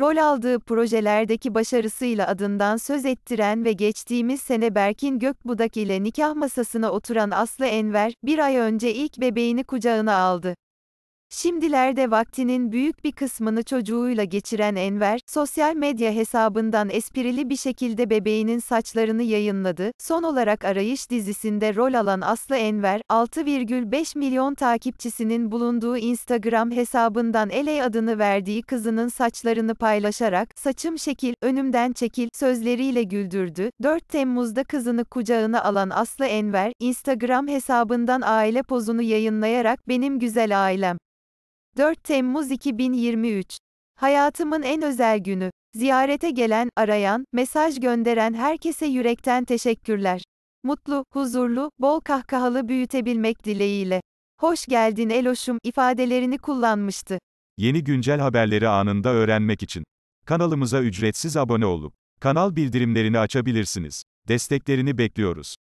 Rol aldığı projelerdeki başarısıyla adından söz ettiren ve geçtiğimiz sene Berkin Gökbudak ile nikah masasına oturan Aslı Enver, bir ay önce ilk bebeğini kucağına aldı. Şimdilerde vaktinin büyük bir kısmını çocuğuyla geçiren Enver, sosyal medya hesabından esprili bir şekilde bebeğinin saçlarını yayınladı. Son olarak Arayış dizisinde rol alan Aslı Enver, 6,5 milyon takipçisinin bulunduğu Instagram hesabından Eley adını verdiği kızının saçlarını paylaşarak, saçım şekil, önümden çekil sözleriyle güldürdü. 4 Temmuz'da kızını kucağına alan Aslı Enver, Instagram hesabından aile pozunu yayınlayarak benim güzel ailem 4 Temmuz 2023. Hayatımın en özel günü. Ziyarete gelen, arayan, mesaj gönderen herkese yürekten teşekkürler. Mutlu, huzurlu, bol kahkahalı büyütebilmek dileğiyle. Hoş geldin Eloşum ifadelerini kullanmıştı. Yeni güncel haberleri anında öğrenmek için kanalımıza ücretsiz abone olup kanal bildirimlerini açabilirsiniz. Desteklerini bekliyoruz.